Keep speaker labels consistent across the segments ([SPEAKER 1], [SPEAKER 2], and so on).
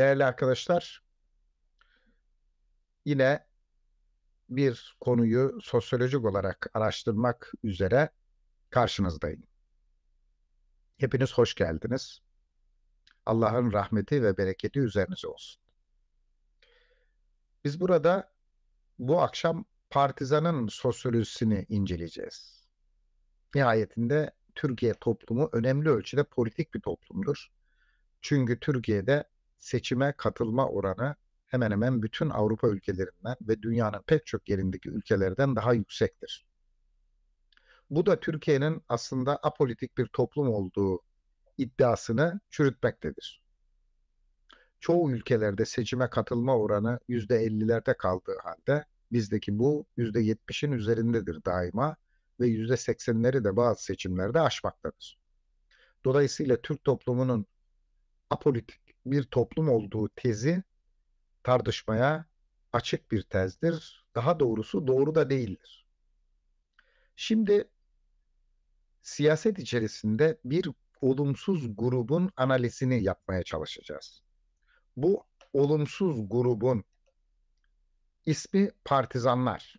[SPEAKER 1] Değerli arkadaşlar, yine bir konuyu sosyolojik olarak araştırmak üzere karşınızdayım. Hepiniz hoş geldiniz. Allah'ın rahmeti ve bereketi üzerinize olsun. Biz burada bu akşam partizanın sosyolojisini inceleyeceğiz. Nihayetinde Türkiye toplumu önemli ölçüde politik bir toplumdur. Çünkü Türkiye'de seçime katılma oranı hemen hemen bütün Avrupa ülkelerinden ve dünyanın pek çok yerindeki ülkelerden daha yüksektir. Bu da Türkiye'nin aslında apolitik bir toplum olduğu iddiasını çürütmektedir. Çoğu ülkelerde seçime katılma oranı %50'lerde kaldığı halde bizdeki bu %70'in üzerindedir daima ve %80'leri de bazı seçimlerde aşmaktadır. Dolayısıyla Türk toplumunun apolitik bir toplum olduğu tezi tartışmaya açık bir tezdir. Daha doğrusu doğru da değildir. Şimdi siyaset içerisinde bir olumsuz grubun analizini yapmaya çalışacağız. Bu olumsuz grubun ismi partizanlar.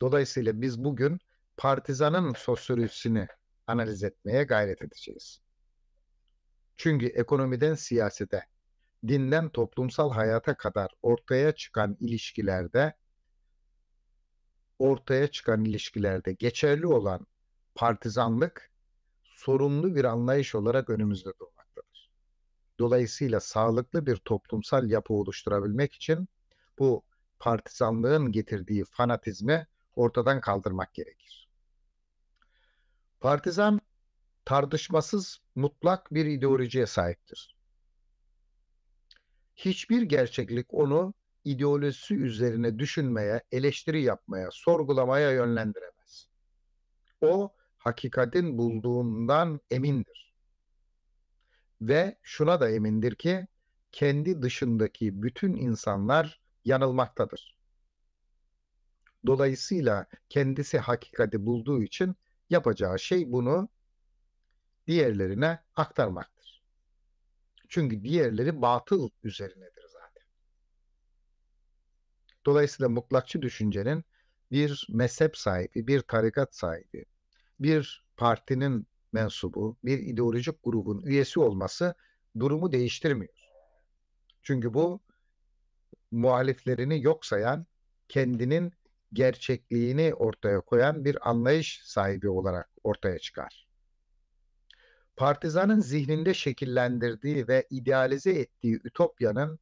[SPEAKER 1] Dolayısıyla biz bugün partizanın sosyolojisini analiz etmeye gayret edeceğiz. Çünkü ekonomiden siyasete, dinden toplumsal hayata kadar ortaya çıkan ilişkilerde ortaya çıkan ilişkilerde geçerli olan partizanlık sorumlu bir anlayış olarak önümüzde durmaktadır. Dolayısıyla sağlıklı bir toplumsal yapı oluşturabilmek için bu partizanlığın getirdiği fanatizmi ortadan kaldırmak gerekir. Partizan tartışmasız mutlak bir ideolojiye sahiptir. Hiçbir gerçeklik onu ideolojisi üzerine düşünmeye, eleştiri yapmaya, sorgulamaya yönlendiremez. O hakikatin bulduğundan emindir. Ve şuna da emindir ki kendi dışındaki bütün insanlar yanılmaktadır. Dolayısıyla kendisi hakikati bulduğu için yapacağı şey bunu diğerlerine aktarmaktır. Çünkü diğerleri batıl üzerinedir zaten. Dolayısıyla mutlakçı düşüncenin bir mezhep sahibi, bir tarikat sahibi, bir partinin mensubu, bir ideolojik grubun üyesi olması durumu değiştirmiyor. Çünkü bu muhaliflerini yok sayan, kendinin gerçekliğini ortaya koyan bir anlayış sahibi olarak ortaya çıkar partizanın zihninde şekillendirdiği ve idealize ettiği ütopyanın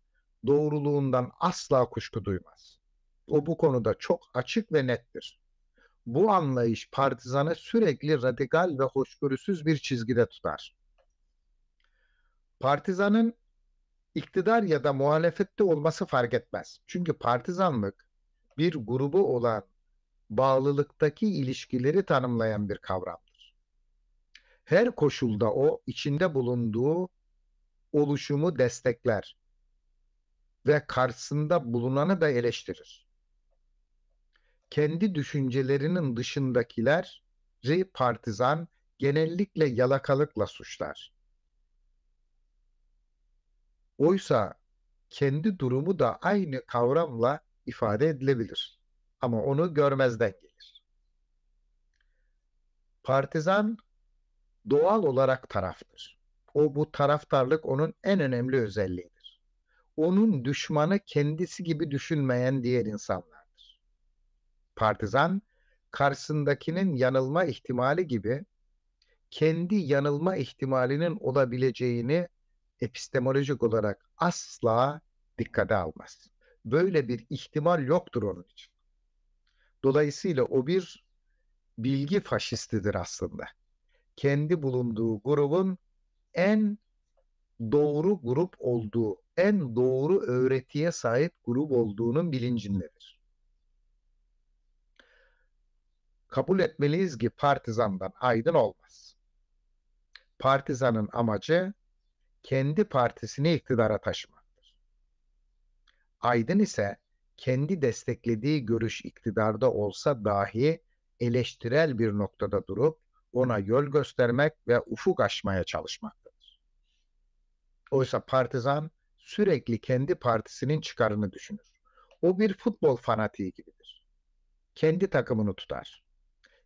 [SPEAKER 1] doğruluğundan asla kuşku duymaz. O bu konuda çok açık ve nettir. Bu anlayış partizanı sürekli radikal ve hoşgörüsüz bir çizgide tutar. Partizanın iktidar ya da muhalefette olması fark etmez. Çünkü partizanlık bir grubu olan bağlılıktaki ilişkileri tanımlayan bir kavram her koşulda o içinde bulunduğu oluşumu destekler ve karşısında bulunanı da eleştirir. Kendi düşüncelerinin dışındakileri partizan genellikle yalakalıkla suçlar. Oysa kendi durumu da aynı kavramla ifade edilebilir ama onu görmezden gelir. Partizan doğal olarak taraftır. O bu taraftarlık onun en önemli özelliğidir. Onun düşmanı kendisi gibi düşünmeyen diğer insanlardır. Partizan karşısındakinin yanılma ihtimali gibi kendi yanılma ihtimalinin olabileceğini epistemolojik olarak asla dikkate almaz. Böyle bir ihtimal yoktur onun için. Dolayısıyla o bir bilgi faşistidir aslında kendi bulunduğu grubun en doğru grup olduğu, en doğru öğretiye sahip grup olduğunun bilincindedir. Kabul etmeliyiz ki partizandan aydın olmaz. Partizanın amacı kendi partisini iktidara taşımaktır. Aydın ise kendi desteklediği görüş iktidarda olsa dahi eleştirel bir noktada durup ona yol göstermek ve ufuk açmaya çalışmaktadır. Oysa partizan sürekli kendi partisinin çıkarını düşünür. O bir futbol fanatiği gibidir. Kendi takımını tutar.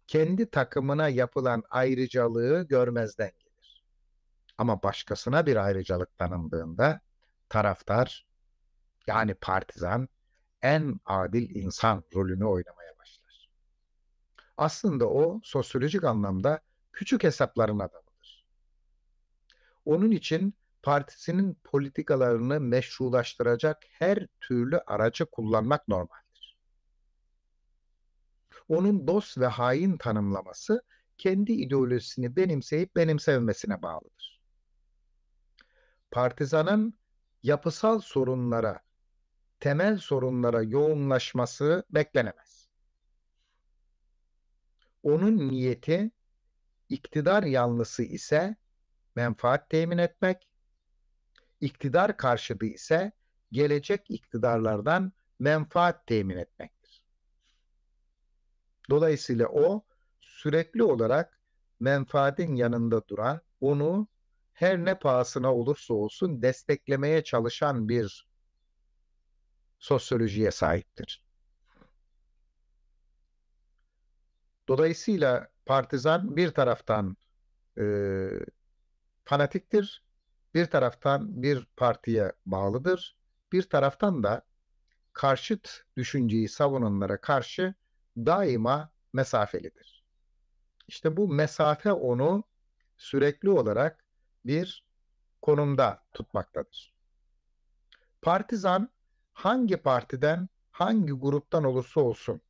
[SPEAKER 1] Kendi takımına yapılan ayrıcalığı görmezden gelir. Ama başkasına bir ayrıcalık tanındığında taraftar yani partizan en adil insan rolünü oynamaya aslında o sosyolojik anlamda küçük hesapların adamıdır. Onun için partisinin politikalarını meşrulaştıracak her türlü aracı kullanmak normaldir. Onun dost ve hain tanımlaması kendi ideolojisini benimseyip benimsevmesine bağlıdır. Partizanın yapısal sorunlara, temel sorunlara yoğunlaşması beklenemez. Onun niyeti iktidar yanlısı ise menfaat temin etmek, iktidar karşıtı ise gelecek iktidarlardan menfaat temin etmektir. Dolayısıyla o sürekli olarak menfaatin yanında duran, onu her ne pahasına olursa olsun desteklemeye çalışan bir sosyolojiye sahiptir. Dolayısıyla partizan bir taraftan e, fanatiktir, bir taraftan bir partiye bağlıdır, bir taraftan da karşıt düşünceyi savunanlara karşı daima mesafelidir. İşte bu mesafe onu sürekli olarak bir konumda tutmaktadır. Partizan hangi partiden, hangi gruptan olursa olsun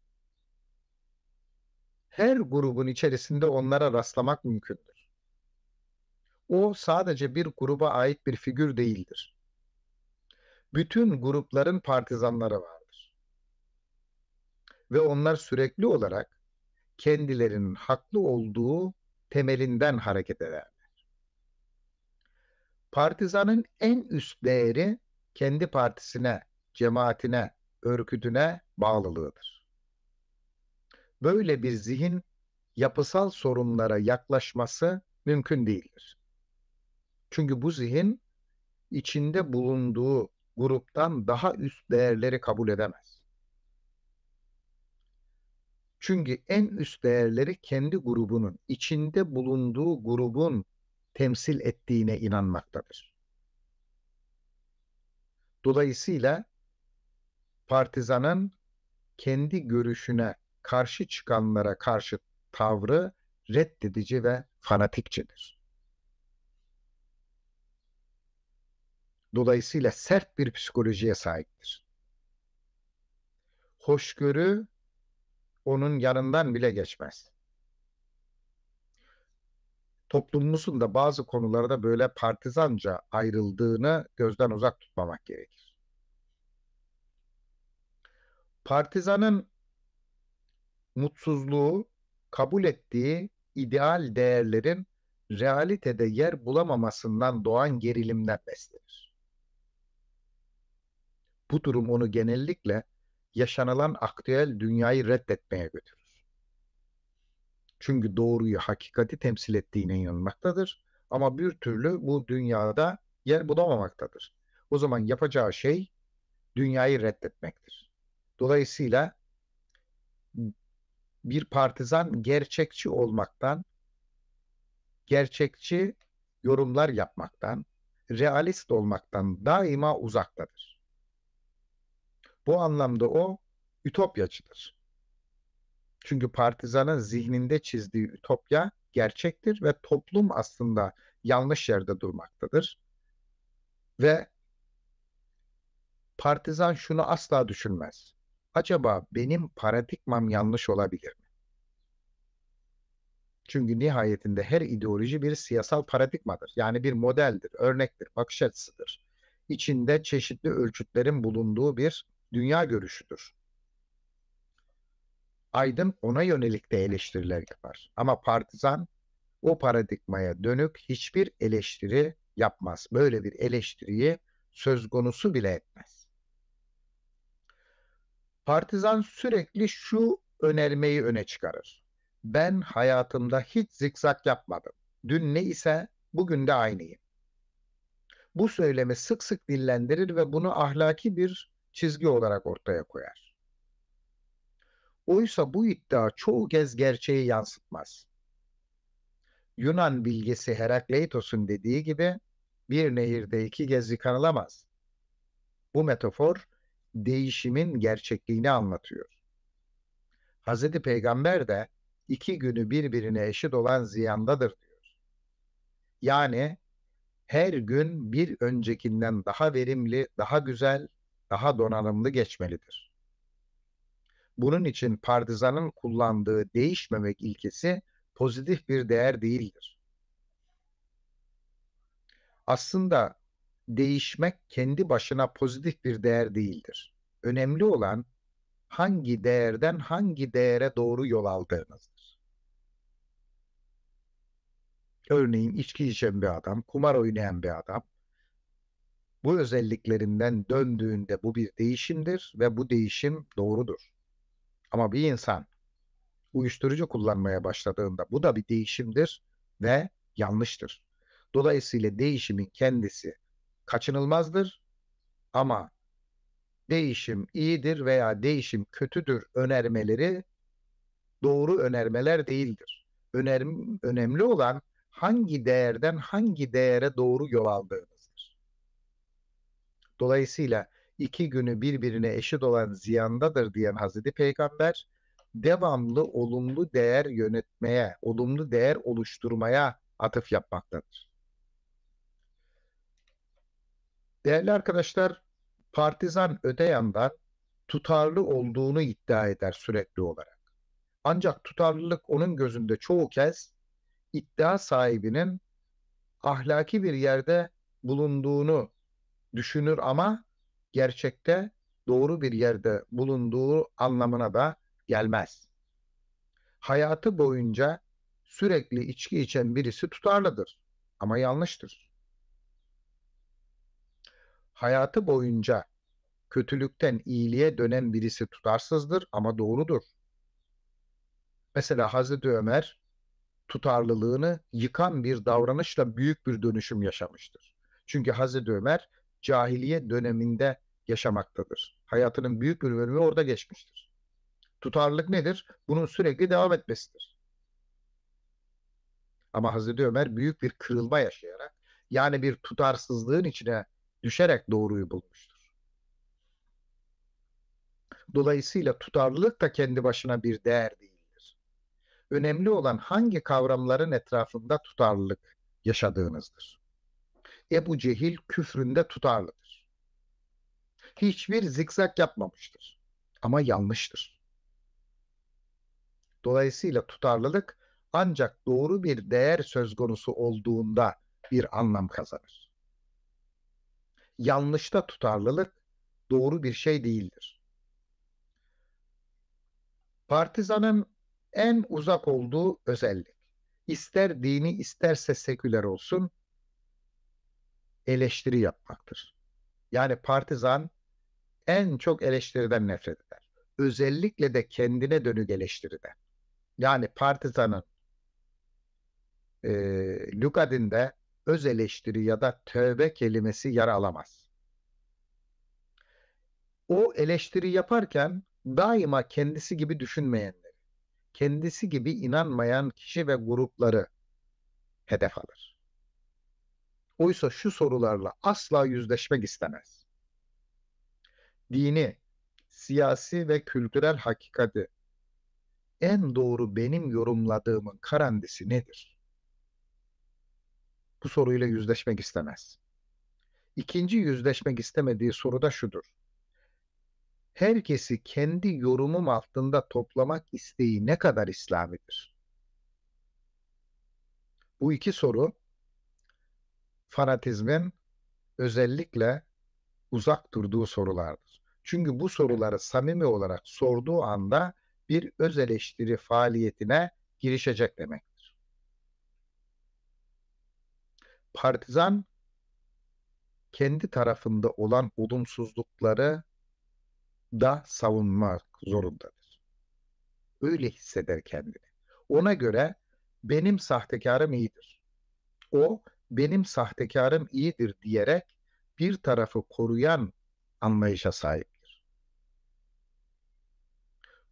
[SPEAKER 1] her grubun içerisinde onlara rastlamak mümkündür. O sadece bir gruba ait bir figür değildir. Bütün grupların partizanları vardır. Ve onlar sürekli olarak kendilerinin haklı olduğu temelinden hareket ederler. Partizanın en üst değeri kendi partisine, cemaatine, örgütüne bağlılığıdır böyle bir zihin yapısal sorunlara yaklaşması mümkün değildir. Çünkü bu zihin içinde bulunduğu gruptan daha üst değerleri kabul edemez. Çünkü en üst değerleri kendi grubunun, içinde bulunduğu grubun temsil ettiğine inanmaktadır. Dolayısıyla partizanın kendi görüşüne karşı çıkanlara karşı tavrı reddedici ve fanatikçidir. Dolayısıyla sert bir psikolojiye sahiptir. Hoşgörü onun yanından bile geçmez. Toplumumuzun da bazı konularda böyle partizanca ayrıldığını gözden uzak tutmamak gerekir. Partizanın mutsuzluğu kabul ettiği ideal değerlerin realitede yer bulamamasından doğan gerilimden beslenir. Bu durum onu genellikle yaşanılan aktüel dünyayı reddetmeye götürür. Çünkü doğruyu, hakikati temsil ettiğine inanmaktadır ama bir türlü bu dünyada yer bulamamaktadır. O zaman yapacağı şey dünyayı reddetmektir. Dolayısıyla bir partizan gerçekçi olmaktan, gerçekçi yorumlar yapmaktan, realist olmaktan daima uzaktadır. Bu anlamda o ütopyacıdır. Çünkü partizanın zihninde çizdiği ütopya gerçektir ve toplum aslında yanlış yerde durmaktadır. Ve partizan şunu asla düşünmez acaba benim paradigmam yanlış olabilir mi? Çünkü nihayetinde her ideoloji bir siyasal paradigmadır. Yani bir modeldir, örnektir, bakış açısıdır. İçinde çeşitli ölçütlerin bulunduğu bir dünya görüşüdür. Aydın ona yönelik de eleştiriler yapar. Ama partizan o paradigmaya dönük hiçbir eleştiri yapmaz. Böyle bir eleştiriyi söz konusu bile etmez. Partizan sürekli şu önermeyi öne çıkarır. Ben hayatımda hiç zikzak yapmadım. Dün ne ise bugün de aynıyım. Bu söylemi sık sık dillendirir ve bunu ahlaki bir çizgi olarak ortaya koyar. Oysa bu iddia çoğu kez gerçeği yansıtmaz. Yunan bilgisi Herakleitos'un dediği gibi bir nehirde iki kez yıkanılamaz. Bu metafor değişimin gerçekliğini anlatıyor. Hz. Peygamber de iki günü birbirine eşit olan ziyandadır diyor. Yani her gün bir öncekinden daha verimli, daha güzel, daha donanımlı geçmelidir. Bunun için partizanın kullandığı değişmemek ilkesi pozitif bir değer değildir. Aslında değişmek kendi başına pozitif bir değer değildir. Önemli olan hangi değerden hangi değere doğru yol aldığınızdır. Örneğin içki içen bir adam, kumar oynayan bir adam bu özelliklerinden döndüğünde bu bir değişimdir ve bu değişim doğrudur. Ama bir insan uyuşturucu kullanmaya başladığında bu da bir değişimdir ve yanlıştır. Dolayısıyla değişimin kendisi kaçınılmazdır ama değişim iyidir veya değişim kötüdür önermeleri doğru önermeler değildir. Önerim, önemli olan hangi değerden hangi değere doğru yol aldığınızdır. Dolayısıyla iki günü birbirine eşit olan ziyandadır diyen Hazreti Peygamber devamlı olumlu değer yönetmeye, olumlu değer oluşturmaya atıf yapmaktadır. Değerli arkadaşlar, Partizan öte yandan tutarlı olduğunu iddia eder sürekli olarak. Ancak tutarlılık onun gözünde çoğu kez iddia sahibinin ahlaki bir yerde bulunduğunu düşünür ama gerçekte doğru bir yerde bulunduğu anlamına da gelmez. Hayatı boyunca sürekli içki içen birisi tutarlıdır ama yanlıştır hayatı boyunca kötülükten iyiliğe dönen birisi tutarsızdır ama doğrudur. Mesela Hazreti Ömer tutarlılığını yıkan bir davranışla büyük bir dönüşüm yaşamıştır. Çünkü Hazreti Ömer cahiliye döneminde yaşamaktadır. Hayatının büyük bir bölümü orada geçmiştir. Tutarlılık nedir? Bunun sürekli devam etmesidir. Ama Hazreti Ömer büyük bir kırılma yaşayarak yani bir tutarsızlığın içine düşerek doğruyu bulmuştur. Dolayısıyla tutarlılık da kendi başına bir değer değildir. Önemli olan hangi kavramların etrafında tutarlılık yaşadığınızdır. Ebu Cehil küfründe tutarlıdır. Hiçbir zikzak yapmamıştır ama yanlıştır. Dolayısıyla tutarlılık ancak doğru bir değer söz konusu olduğunda bir anlam kazanır yanlışta tutarlılık doğru bir şey değildir. Partizanın en uzak olduğu özellik, ister dini isterse seküler olsun, eleştiri yapmaktır. Yani partizan en çok eleştiriden nefret eder. Özellikle de kendine dönük eleştiriden. Yani partizanın e, Lükadin'de öz eleştiri ya da tövbe kelimesi yer alamaz. O eleştiri yaparken daima kendisi gibi düşünmeyenleri, kendisi gibi inanmayan kişi ve grupları hedef alır. Oysa şu sorularla asla yüzleşmek istemez. Dini, siyasi ve kültürel hakikati en doğru benim yorumladığımın karandisi nedir? bu soruyla yüzleşmek istemez. İkinci yüzleşmek istemediği soru da şudur. Herkesi kendi yorumum altında toplamak isteği ne kadar İslamidir? Bu iki soru fanatizmin özellikle uzak durduğu sorulardır. Çünkü bu soruları samimi olarak sorduğu anda bir öz eleştiri faaliyetine girişecek demek. partizan kendi tarafında olan olumsuzlukları da savunmak zorundadır. Öyle hisseder kendini. Ona göre benim sahtekarım iyidir. O benim sahtekarım iyidir diyerek bir tarafı koruyan anlayışa sahiptir.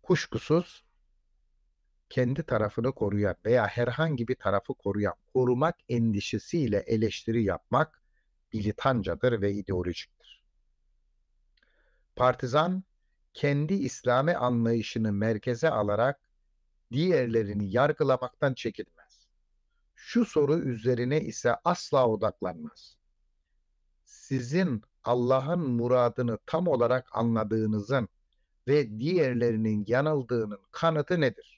[SPEAKER 1] Kuşkusuz kendi tarafını koruyan veya herhangi bir tarafı koruyan korumak endişesiyle eleştiri yapmak militancadır ve ideolojiktir. Partizan, kendi İslami anlayışını merkeze alarak diğerlerini yargılamaktan çekinmez. Şu soru üzerine ise asla odaklanmaz. Sizin Allah'ın muradını tam olarak anladığınızın ve diğerlerinin yanıldığının kanıtı nedir?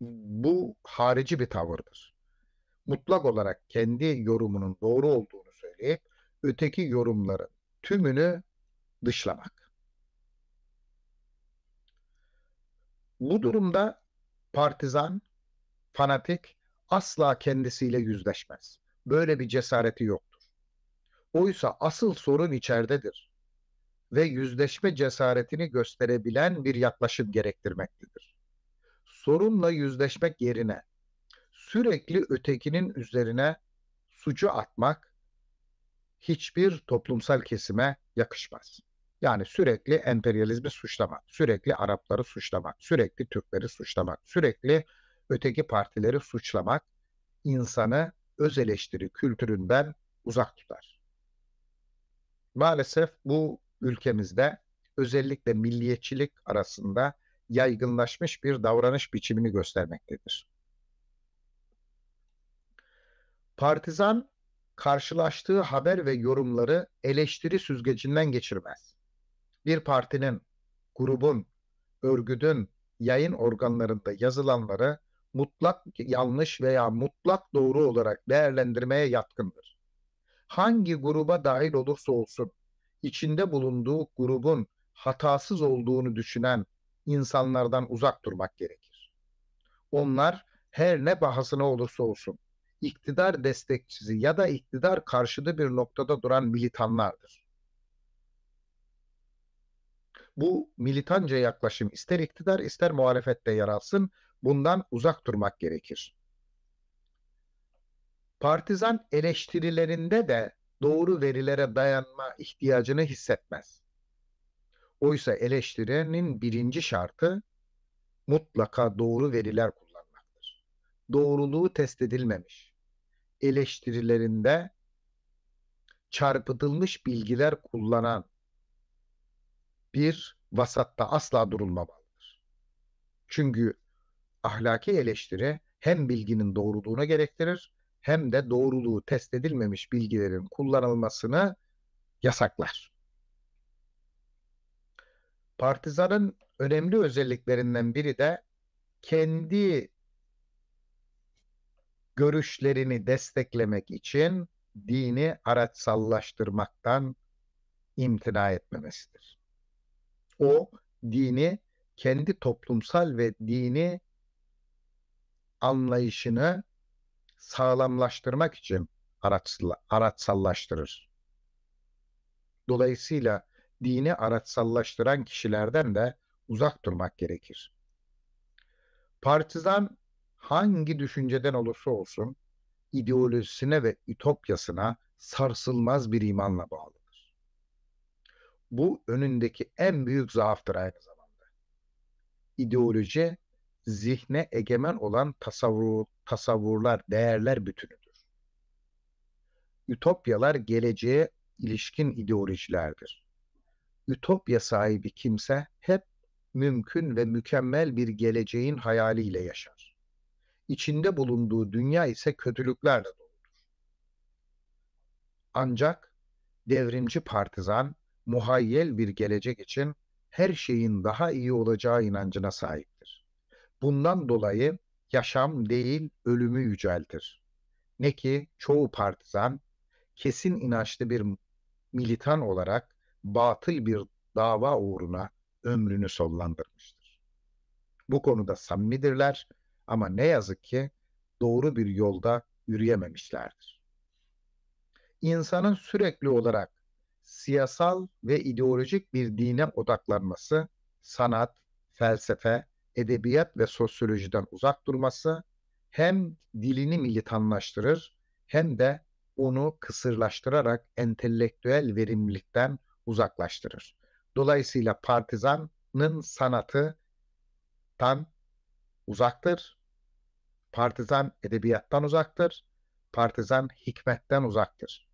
[SPEAKER 1] bu harici bir tavırdır. Mutlak olarak kendi yorumunun doğru olduğunu söyleyip öteki yorumların tümünü dışlamak. Bu durumda partizan, fanatik asla kendisiyle yüzleşmez. Böyle bir cesareti yoktur. Oysa asıl sorun içeridedir ve yüzleşme cesaretini gösterebilen bir yaklaşım gerektirmektedir sorunla yüzleşmek yerine sürekli ötekinin üzerine suçu atmak hiçbir toplumsal kesime yakışmaz. Yani sürekli emperyalizmi suçlamak, sürekli Arapları suçlamak, sürekli Türkleri suçlamak, sürekli öteki partileri suçlamak insanı öz eleştiri kültüründen uzak tutar. Maalesef bu ülkemizde özellikle milliyetçilik arasında yaygınlaşmış bir davranış biçimini göstermektedir. Partizan karşılaştığı haber ve yorumları eleştiri süzgecinden geçirmez. Bir partinin, grubun, örgütün yayın organlarında yazılanları mutlak yanlış veya mutlak doğru olarak değerlendirmeye yatkındır. Hangi gruba dahil olursa olsun, içinde bulunduğu grubun hatasız olduğunu düşünen insanlardan uzak durmak gerekir. Onlar her ne bahasına olursa olsun iktidar destekçisi ya da iktidar karşıtı bir noktada duran militanlardır. Bu militanca yaklaşım ister iktidar ister muhalefette yer alsın bundan uzak durmak gerekir. Partizan eleştirilerinde de doğru verilere dayanma ihtiyacını hissetmez. Oysa eleştirenin birinci şartı mutlaka doğru veriler kullanmaktır. Doğruluğu test edilmemiş, eleştirilerinde çarpıtılmış bilgiler kullanan bir vasatta asla durulmamalıdır. Çünkü ahlaki eleştiri hem bilginin doğruluğuna gerektirir hem de doğruluğu test edilmemiş bilgilerin kullanılmasını yasaklar. Partizan'ın önemli özelliklerinden biri de kendi görüşlerini desteklemek için dini araçsallaştırmaktan imtina etmemesidir. O dini kendi toplumsal ve dini anlayışını sağlamlaştırmak için araçsallaştırır. Dolayısıyla dini araçsallaştıran kişilerden de uzak durmak gerekir. Partizan hangi düşünceden olursa olsun ideolojisine ve ütopyasına sarsılmaz bir imanla bağlıdır. Bu önündeki en büyük zaaftır aynı zamanda. İdeoloji zihne egemen olan tasavvur, tasavvurlar, değerler bütünüdür. Ütopyalar geleceğe ilişkin ideolojilerdir ütopya sahibi kimse hep mümkün ve mükemmel bir geleceğin hayaliyle yaşar. İçinde bulunduğu dünya ise kötülüklerle doludur. Ancak devrimci partizan muhayyel bir gelecek için her şeyin daha iyi olacağı inancına sahiptir. Bundan dolayı yaşam değil ölümü yüceltir. Ne ki çoğu partizan kesin inançlı bir militan olarak batıl bir dava uğruna ömrünü sollandırmıştır. Bu konuda samimidirler ama ne yazık ki doğru bir yolda yürüyememişlerdir. İnsanın sürekli olarak siyasal ve ideolojik bir dine odaklanması, sanat, felsefe, edebiyat ve sosyolojiden uzak durması hem dilini militanlaştırır hem de onu kısırlaştırarak entelektüel verimlilikten uzaklaştırır. Dolayısıyla partizanın sanatıdan uzaktır. Partizan edebiyattan uzaktır. Partizan hikmetten uzaktır.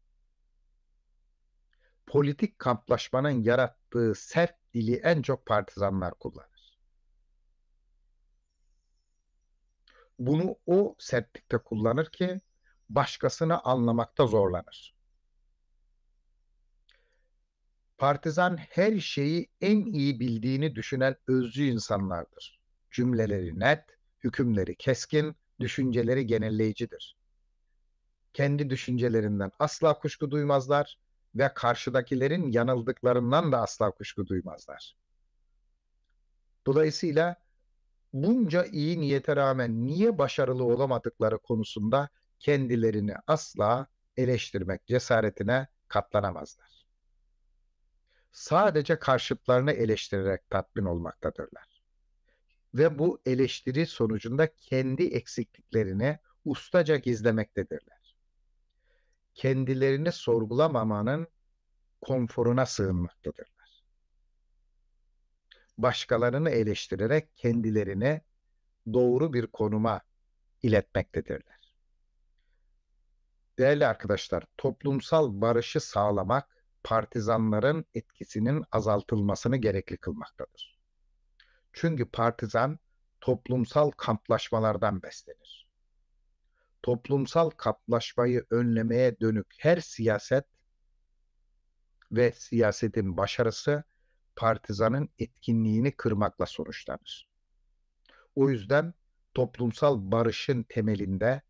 [SPEAKER 1] Politik kamplaşmanın yarattığı sert dili en çok partizanlar kullanır. Bunu o sertlikte kullanır ki başkasını anlamakta zorlanır partizan her şeyi en iyi bildiğini düşünen özcü insanlardır. Cümleleri net, hükümleri keskin, düşünceleri genelleyicidir. Kendi düşüncelerinden asla kuşku duymazlar ve karşıdakilerin yanıldıklarından da asla kuşku duymazlar. Dolayısıyla bunca iyi niyete rağmen niye başarılı olamadıkları konusunda kendilerini asla eleştirmek cesaretine katlanamazlar sadece karşıtlarını eleştirerek tatmin olmaktadırlar. Ve bu eleştiri sonucunda kendi eksikliklerini ustaca gizlemektedirler. Kendilerini sorgulamamanın konforuna sığınmaktadırlar. Başkalarını eleştirerek kendilerini doğru bir konuma iletmektedirler. Değerli arkadaşlar, toplumsal barışı sağlamak partizanların etkisinin azaltılmasını gerekli kılmaktadır. Çünkü partizan toplumsal kamplaşmalardan beslenir. Toplumsal kamplaşmayı önlemeye dönük her siyaset ve siyasetin başarısı partizanın etkinliğini kırmakla sonuçlanır. O yüzden toplumsal barışın temelinde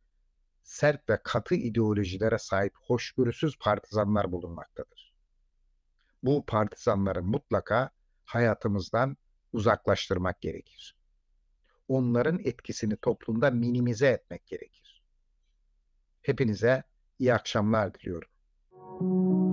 [SPEAKER 1] sert ve katı ideolojilere sahip hoşgörüsüz partizanlar bulunmaktadır bu partizanları mutlaka hayatımızdan uzaklaştırmak gerekir. Onların etkisini toplumda minimize etmek gerekir. Hepinize iyi akşamlar diliyorum. Müzik